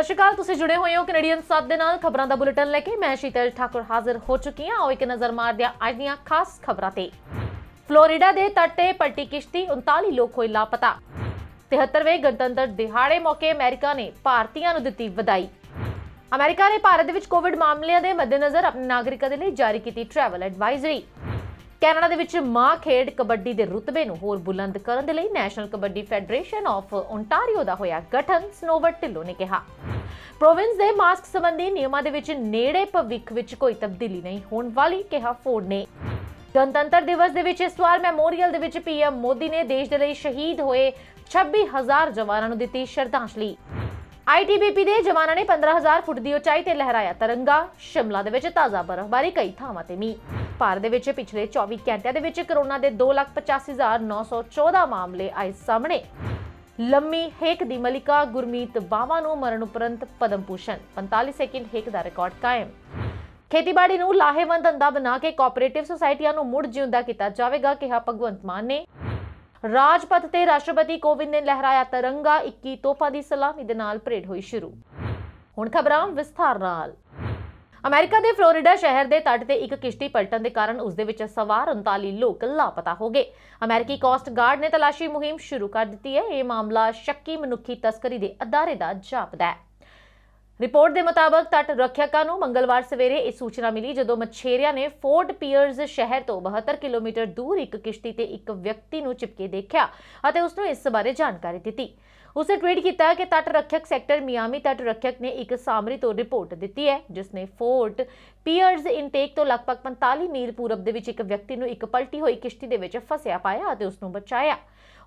ਸਤਿ ਸ਼੍ਰੀ ਅਕਾਲ ਤੁਸੀਂ ਜੁੜੇ ਹੋਏ ਹੋ ਕੈਨੇਡੀਅਨ ਸਾਥ ਦੇ ਨਾਲ ਖਬਰਾਂ ਦਾ ਬੁਲੇਟਿਨ ਲੈ ਕੇ ਮੈਂ ਸ਼ੀਤਲ ਠਾਕੁਰ ਹਾਜ਼ਰ ਹੋ ਚੁੱਕੀ ਹਾਂ ਆਓ ਇੱਕ ਨਜ਼ਰ ਮਾਰਦੇ ਹਾਂ ਅੱਜ ਦੀਆਂ ਖਾਸ ਖਬਰਾਂ ਤੇ ਫਲੋਰੀਡਾ ਦੇ ਤੱਟ ਤੇ ਪਲਟੀ ਕਿਸ਼ਤੀ 39 ਲੋਕ ਹੋਏ ਲਾਪਤਾ 73ਵੇਂ ਗਣਤੰਤਰ ਦਿਹਾੜੇ ਮੌਕੇ ਅਮਰੀਕਾ ਨੇ ਭਾਰਤੀਆਂ ਨੂੰ ਦਿੱਤੀ ਵਧਾਈ ਅਮਰੀਕਾ ਨੇ ਭਾਰਤ ਦੇ ਵਿੱਚ ਕੋਵਿਡ ਮਾਮਲਿਆਂ ਦੇ ਮੱਦੇਨਜ਼ਰ ਆਪਣੇ ਨਾਗਰਿਕਾਂ ਦੇ ਲਈ ਜਾਰੀ ਕੀਤੀ ਟਰੈਵਲ ਐਡਵਾਈਜ਼ਰੀ ਕੈਨੇਡਾ ਦੇ ਵਿੱਚ ਮਾਂ ਖੇਡ ਕਬੱਡੀ ਦੇ ਰੁਤਬੇ ਨੂੰ ਹੋਰ ਬੁਲੰਦ ਕਰਨ ਦੇ ਲਈ national kabaddi federation of Ontario ਦਾ ਹੋਇਆ ਗਠਨ ਸਨੋਵਰ ਢਿੱਲੋਂ ਨੇ ਕਿਹਾ ਪ੍ਰੋਵਿੰਸ ਦੇ ਮਾਸਕ ਸੰਬੰਧੀ ਨਿਯਮਾਂ ਦੇ ਵਿੱਚ ਨੇੜੇ ਭਵਿੱਖ ਵਿੱਚ ਕੋਈ ਤਬਦੀਲੀ ਨਹੀਂ ਹੋਣ ਵਾਲੀ ਕਿਹਾ ਫੋਰਡ ਨੇ ਗਣਤੰਤਰ ਦਿਵਸ ਦੇ ਵਿੱਚ ਇਸ ਵਾਰ ਮੈਮੋਰੀਅਲ ਦੇ ਵਿੱਚ ਪੀਐਮ ਮੋਦੀ ਨੇ ਦੇਸ਼ ਦੇ ਲਈ ਸ਼ਹੀਦ ਹੋਏ 26000 ਜਵਾਨਾਂ ਨੂੰ ਦਿੱਤੀ ਸ਼ਰਧਾਂਜਲੀ ਆਈਟੀਬੀਪੀ ਦੇ ਜਵਾਨਾਂ ਨੇ 15000 ਫੁੱਟ ਦੀ ਉਚਾਈ ਤੇ ਲਹਿਰਾਇਆ ਤਿਰੰਗਾ ਸ਼ਿਮਲਾ ਦੇ ਵਿੱਚ ਤਾਜ਼ਾ ਬਰਫ਼ਬਾਰੀ ਕਈ ਥਾਵਾਂ ਤੇ ਮੀਂਹ ਭਾਰ ਦੇ ਵਿੱਚ ਪਿਛਲੇ 24 ਘੰਟਿਆਂ ਦੇ ਵਿੱਚ ਕਰੋਨਾ ਦੇ 285914 ਮਾਮਲੇ ਆਏ ਸਾਹਮਣੇ ਲੰਮੀ ਹੇਕ ਦੀ ਮਲਿਕਾ ਗੁਰਮੀਤ ਬਾਵਾ ਨੂੰ ਮਰਨ ਉਪਰੰਤ ਪਦਮ ਪੂਸ਼ਣ 45 ਸੈਕਿੰਡ ਹੇਕ ਦਾ ਰਿਕਾਰਡ ਕਾਇਮ ਖੇਤੀਬਾੜੀ ਨੂੰ ਲਾਹੇਵੰਦ ਧੰਦਾ ਬਣਾ ਕੇ ਕੋਆਪਰੇਟਿਵ ਸੁਸਾਇਟੀਆਂ ਨੂੰ ਮੁੜ ਜਿਉਂਦਾ ਕੀਤਾ ਜਾਵੇਗਾ ਕਿਹਾ ਭਗਵੰਤ ਮਾਨ ਨੇ ਰਾਜਪਥ ਤੇ ਰਾਸ਼ਟਰਪਤੀ ਕੋਵਿੰਦ ਨੇ ਲਹਿਰਾਇਆ ਤਿਰੰਗਾ 21 ਤੋਹਫਾ ਦੀ ਸਲਾਮੀ ਦੇ ਨਾਲ ਪਰੇਡ ਹੋਈ ਸ਼ੁਰੂ ਹੁਣ ਖਬਰਾਂ ਵਿਸਥਾਰ ਨਾਲ ਅਮਰੀਕਾ ਦੇ ਫਲੋਰੀਡਾ ਸ਼ਹਿਰ ਦੇ ਤੱਟ ਤੇ ਇੱਕ ਕਿਸ਼ਤੀ ਪਲਟਣ ਦੇ ਕਾਰਨ ਉਸ ਦੇ ਵਿੱਚ ਸਵਾਰ 39 ਲੋਕ ਲਾਪਤਾ ਹੋ ਗਏ ਅਮਰੀਕੀ ਕੋਸਟ ਗਾਰਡ ਨੇ ਤਲਾਸ਼ੀ ਮੁਹਿੰਮ ਸ਼ੁਰੂ ਕਰ ਦਿੱਤੀ ਹੈ ਇਹ ਮਾਮਲਾ ਸ਼ੱਕੀ ਮਨੁੱਖੀ ਤਸਕਰੀ ਦੇ ਅਦਾਰੇ ਦਾ ਜਾਪਦਾ ਹੈ ਰਿਪੋਰਟ ਦੇ ਮੁਤਾਬਕ ਤੱਟ ਰੱਖਿਆਕਾਂ ਨੂੰ ਮੰਗਲਵਾਰ ਸਵੇਰੇ ਇਹ ਸੂਚਨਾ ਮਿਲੀ ਜਦੋਂ ਮਛੇਰਿਆਂ ਨੇ ਫੋਰਟ ਪੀਅਰਸ ਸ਼ਹਿਰ ਤੋਂ 72 ਕਿਲੋਮੀਟਰ ਦੂਰ ਇੱਕ ਕਿਸ਼ਤੀ ਤੇ ਇੱਕ ਵਿਅਕਤੀ ਨੂੰ ਚਿਪਕੇ ਦੇਖਿਆ ਅਤੇ ਉਸ ਨੂੰ ਇਸ ਬਾਰੇ ਜਾਣਕਾਰੀ ਦਿੱਤੀ ਉਸੇ ਟਵੀਟ ਕੀਤਾ ਕਿ ਤੱਟ ਰੱਖਿਅਕ ਸੈਕਟਰ ਮਿਆਮੀ ਤੱਟ ਰੱਖਿਅਕ ਨੇ ਇੱਕ ਸਾਮਰੀ ਤੌਰ ਰਿਪੋਰਟ ਦਿੱਤੀ ਹੈ ਜਿਸ ਨੇ ਫੋਰਟ ਪੀਅਰਸ ਇਨਟੇਕ ਤੋਂ ਲਗਭਗ 45 ਮੀਲ ਪੂਰਬ ਦੇ ਵਿੱਚ ਇੱਕ ਵਿਅਕਤੀ ਨੂੰ ਇੱਕ ਪਲਟੀ ਹੋਈ ਕਿਸ਼ਤੀ ਦੇ ਵਿੱਚ ਫਸਿਆ ਪਾਇਆ ਅਤੇ ਉਸ ਨੂੰ ਬਚਾਇਆ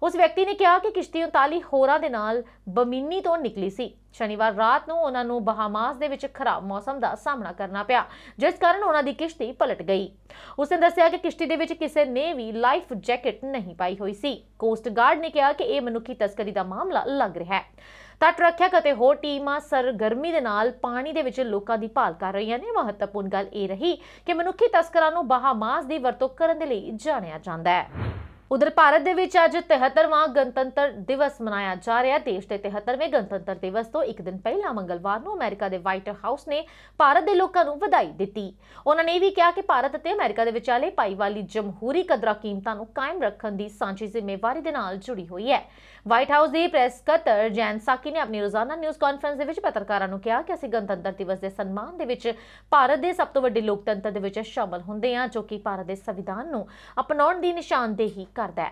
ਉਸ ਵਿਅਕਤੀ ਨੇ ਕਿਹਾ ਕਿ ਕਿਸ਼ਤੀ 39 ਹੋਰਾਂ ਦੇ ਨਾਲ ਬਮੀਨੀ ਤੋਂ ਨਿਕਲੀ ਸੀ ਸ਼ਨੀਵਾਰ ਰਾਤ ਨੂੰ ਉਹਨਾਂ ਨੂੰ ਬਹਾਮਾਸ ਦੇ ਵਿੱਚ ਖਰਾਬ ਮੌਸਮ ਦਾ ਸਾਹਮਣਾ ਕਰਨਾ ਪਿਆ ਜਿਸ ਕਾਰਨ ਉਹਨਾਂ ਦੀ ਕਿਸ਼ਤੀ ਪਲਟ ਗਈ ਉਸ ਨੇ ਦੱਸਿਆ ਕਿ ਕਿਸ਼ਤੀ ਦੇ ਵਿੱਚ ਕਿਸੇ ਨੇ ਵੀ ਲਾਈਫ ਜੈਕਟ ਨਹੀਂ ਪਾਈ ਹੋਈ ਸੀ ਕੋਸਟ ਗਾਰਡ ਨੇ ਕਿਹਾ ਕਿ ਇਹ ਮਨੁੱਖੀ ਤਸਕਰੀ ਦਾ ਮਾਮਲਾ ਲੱਗ ਰਿਹਾ ਹੈ ਤਟ ਰੱਖਿਆ ਅਤੇ ਹੋਰ ਟੀਮਾਂ ਸਰਗਰਮੀ ਦੇ ਨਾਲ ਪਾਣੀ ਦੇ ਵਿੱਚ ਲੋਕਾਂ ਦੀ ਭਾਲ ਕਰ ਰਹੀਆਂ ਨੇ ਮਹੱਤਵਪੂਰਨ ਗੱਲ ਇਹ ਰਹੀ ਕਿ ਮਨੁੱਖੀ ਤਸਕਰਾਂ ਨੂੰ ਬਹਾਮਾਸ ਦੀ ਵਰਤੋਂ ਕਰਨ ਦੇ ਲਈ ਜਾਣਿਆ ਜਾਂਦਾ ਹੈ ਉਧਰ ਭਾਰਤ ਦੇ ਵਿੱਚ ਅੱਜ 73ਵਾਂ ਗਣਤੰਤਰ ਦਿਵਸ ਮਨਾਇਆ ਜਾ ਰਿਹਾ ਦੇਸ਼ ਦੇ 73ਵੇਂ ਗਣਤੰਤਰ ਦਿਵਸ ਤੋਂ ਇੱਕ ਦਿਨ ਪਹਿਲਾਂ ਮੰਗਲਵਾਰ ਨੂੰ ਅਮਰੀਕਾ ਦੇ ਵਾਈਟ ਹਾਊਸ ਨੇ ਭਾਰਤ ਦੇ ਲੋਕਾਂ ਨੂੰ ਵਧਾਈ ਦਿੱਤੀ ਉਹਨਾਂ ਨੇ ਇਹ ਵੀ ਕਿਹਾ ਕਿ ਭਾਰਤ ਅਤੇ ਅਮਰੀਕਾ ਦੇ ਵਿਚਾਲੇ ਵਾਲੀ ਜਮਹੂਰੀ ਕਦਰਾਂ ਕੀਮਤਾਂ ਨੂੰ ਕਾਇਮ ਰੱਖਣ ਦੀ ਸਾਂਝੀ ਜ਼ਿੰਮੇਵਾਰੀ ਦੇ ਨਾਲ ਜੁੜੀ ਹੋਈ ਹੈ ਵਾਈਟ ਹਾਊਸ ਦੀ ਪ੍ਰੈਸ ਕਤਰ ਜੈਨ ਸਾਕੀ ਨੇ ਆਪਣੀ ਰੋਜ਼ਾਨਾ ਨਿਊਜ਼ ਕਾਨਫਰੰਸ ਦੇ ਵਿੱਚ ਪੱਤਰਕਾਰਾਂ ਨੂੰ ਕਿਹਾ ਕਿ ਅਸੀਂ ਗਣਤੰਤਰ ਦਿਵਸ ਦੇ ਸਨਮਾਨ ਦੇ ਵਿੱਚ ਭਾਰਤ ਦੇ ਸਭ ਤੋਂ ਵੱਡੇ ਲੋਕਤੰਤਰ ਦੇ ਵਿੱਚ ਸ਼ਾਮਲ ਹੁੰਦੇ ਹਾਂ ਜੋ ਕਿ ਭਾਰਤ ਦੇ ਸੰਵਿਧਾਨ ਨੂੰ ਅਪਣਾਉਣ ਦੀ ਨਿਸ਼ਾਨਦੇਹੀ ਕਰਦਾ ਹੈ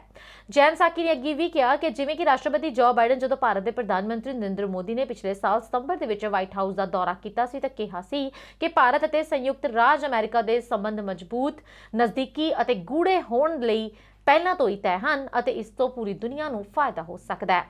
ਜੈਨ ਸਾਕੀ ਨੇ ਅੱਗੇ ਵੀ ਕਿਹਾ ਕਿ ਜਿਵੇਂ ਕਿ ਰਾਸ਼ਟਰਪਤੀ ਜੋ ਬਾਈਡਨ ਜਦੋਂ ਭਾਰਤ ਦੇ ਪ੍ਰਧਾਨ ਮੰਤਰੀ ਨਰਿੰਦਰ ਮੋਦੀ ਨੇ ਪਿਛਲੇ ਸਾਲ ਸਤੰਬਰ ਦੇ ਵਿੱਚ ਵਾਈਟ ਹਾਊਸ ਦਾ ਦੌਰਾ ਕੀਤਾ ਸੀ ਤਾਂ ਕਿਹਾ ਸੀ ਕਿ ਭਾਰਤ ਅਤੇ ਸੰਯੁਕਤ ਰਾਜ ਅਮਰੀਕਾ ਦੇ ਸੰਬੰਧ ਮਜ਼ਬੂਤ ਨਜ਼ਦੀਕੀ ਅਤੇ ਗੂੜੇ ਹੋਣ ਲਈ ਪਹਿਲਾਂ ਤੋਂ ਹੀ ਤੈਅ ਹਨ ਅਤੇ ਇਸ ਤੋਂ ਪੂਰੀ ਦੁਨੀਆ ਨੂੰ ਫਾਇਦਾ ਹੋ ਸਕਦਾ ਹੈ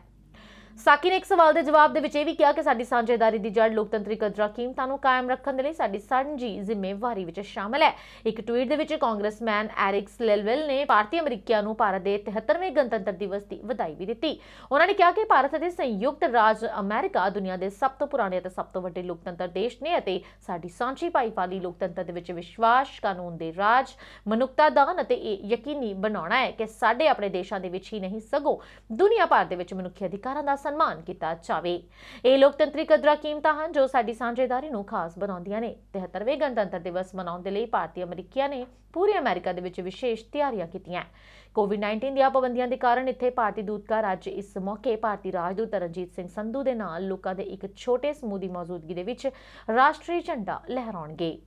ਸਾਕੀ ਨੇ ਇੱਕ ਸਵਾਲ ਦੇ ਜਵਾਬ ਦੇ ਵਿੱਚ ਇਹ ਵੀ ਕਿਹਾ ਕਿ ਸਾਡੀ ਸਾਂਝੇਦਾਰੀ ਦੀ ਜੜ ਲੋਕਤੰਤਰੀ ਕਦਰਾਂ ਕੀਮਤਾਂ ਨੂੰ ਕਾਇਮ ਰੱਖਣ ਦੇ ਲਈ ਸਾਡੀ ਸਾਂਝੀ ਜ਼ਿੰਮੇਵਾਰੀ ਵਿੱਚ ਸ਼ਾਮਲ ਹੈ ਇੱਕ ਟਵੀਟ ਦੇ ਵਿੱਚ ਕਾਂਗਰਸਮੈਨ ਐਰਿਕਸ ਲੈਲਵਲ ਨੇ ਭਾਰਤੀ ਅਮਰੀਕੀਆਂ ਨੂੰ ਭਾਰਤ ਦੇ 73ਵੇਂ ਗਣਤੰਤਰ ਦਿਵਸ ਦੀ ਵਧਾਈ ਵੀ ਦਿੱਤੀ ਉਹਨਾਂ ਨੇ ਕਿਹਾ ਕਿ ਭਾਰਤ ਅਤੇ ਸੰਯੁਕਤ ਰਾਜ ਅਮਰੀਕਾ ਦੁਨੀਆ ਦੇ ਸਭ ਤੋਂ ਪੁਰਾਣੇ ਅਤੇ ਸਭ ਤੋਂ ਵੱਡੇ ਲੋਕਤੰਤਰ ਦੇਸ਼ ਨੇ ਅਤੇ ਸਾਡੀ ਸਾਂਝੀ ਭਾਈਵਾਲੀ ਲੋਕਤੰਤਰ ਦੇ ਵਿੱਚ ਵਿਸ਼ਵਾਸ ਕਾਨੂੰਨ ਦੇ ਰਾਜ ਮਨੁੱਖਤਾ ਦਾ ਅਤੇ ਇਹ ਯਕੀਨੀ ਬਣਾਉਣਾ ਹੈ ਕਿ ਸਾਡੇ ਆਪਣੇ ਦੇਸ਼ਾਂ ਦੇ ਵਿੱਚ ਹੀ ਨਹੀਂ ਸਗੋਂ ਦੁਨੀਆ ਭਰ ਦੇ ਵਿੱਚ ਮਨੁੱਖੀ ਅਧਿਕਾਰਾਂ ਦਾ ਸਨਮਾਨ ਕੀਤਾ ਜਾਵੇ ਇਹ ਲੋਕਤੰਤਰੀ ਕਦਰਾਂ ਕੀਮਤਾਂ ਹਨ ਜੋ ਸਾਡੀ ਸਾਂਝੇਦਾਰੀ ਨੂੰ ਖਾਸ ਬਣਾਉਂਦੀਆਂ ਨੇ 73ਵੇਂ ਗਣਤੰਤਰ ਦਿਵਸ ਮਨਾਉਣ ਦੇ ਲਈ ਭਾਰਤੀ ਅਮਰੀਕੀਆਂ ਨੇ ਪੂਰੇ ਅਮਰੀਕਾ ਦੇ ਵਿੱਚ ਵਿਸ਼ੇਸ਼ ਤਿਆਰੀਆਂ ਕੀਤੀਆਂ ਕੋਵਿਡ-19 ਦੀਆਂ ਪਾਬੰਦੀਆਂ ਦੇ ਕਾਰਨ ਇੱਥੇ ਭਾਰਤੀ ਦੂਤਘਰ ਅੱਜ ਇਸ ਮੌਕੇ ਭਾਰਤੀ ਰਾਜਦੂਤ ਰਣਜੀਤ ਸਿੰਘ ਸੰਧੂ ਦੇ ਨਾਲ ਲੋਕਾਂ ਦੇ ਇੱਕ ਛੋਟੇ ਸਮੂਹ ਦੀ ਮੌਜੂਦਗੀ ਦੇ ਵਿੱਚ ਰਾਸ਼ਟਰੀ ਝੰਡਾ ਲਹਿਰਾਉਣਗੇ